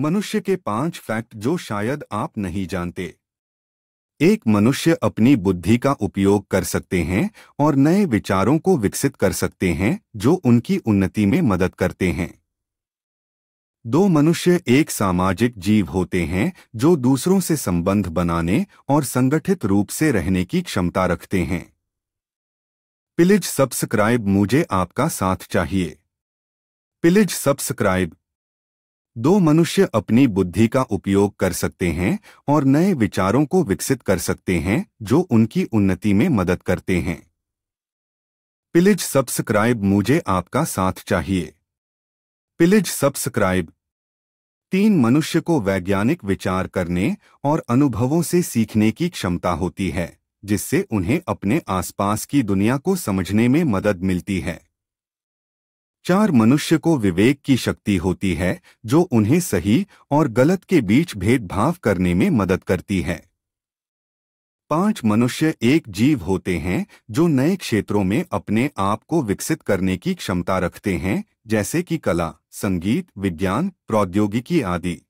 मनुष्य के पांच फैक्ट जो शायद आप नहीं जानते एक मनुष्य अपनी बुद्धि का उपयोग कर सकते हैं और नए विचारों को विकसित कर सकते हैं जो उनकी उन्नति में मदद करते हैं दो मनुष्य एक सामाजिक जीव होते हैं जो दूसरों से संबंध बनाने और संगठित रूप से रहने की क्षमता रखते हैं पिलिज सब्सक्राइब मुझे आपका साथ चाहिए पिलिज सब्सक्राइब दो मनुष्य अपनी बुद्धि का उपयोग कर सकते हैं और नए विचारों को विकसित कर सकते हैं जो उनकी उन्नति में मदद करते हैं पिलिज सब्सक्राइब मुझे आपका साथ चाहिए पिलिज सब्सक्राइब तीन मनुष्य को वैज्ञानिक विचार करने और अनुभवों से सीखने की क्षमता होती है जिससे उन्हें अपने आसपास की दुनिया को समझने में मदद मिलती है चार मनुष्य को विवेक की शक्ति होती है जो उन्हें सही और गलत के बीच भेदभाव करने में मदद करती है पांच मनुष्य एक जीव होते हैं जो नए क्षेत्रों में अपने आप को विकसित करने की क्षमता रखते हैं जैसे कि कला संगीत विज्ञान प्रौद्योगिकी आदि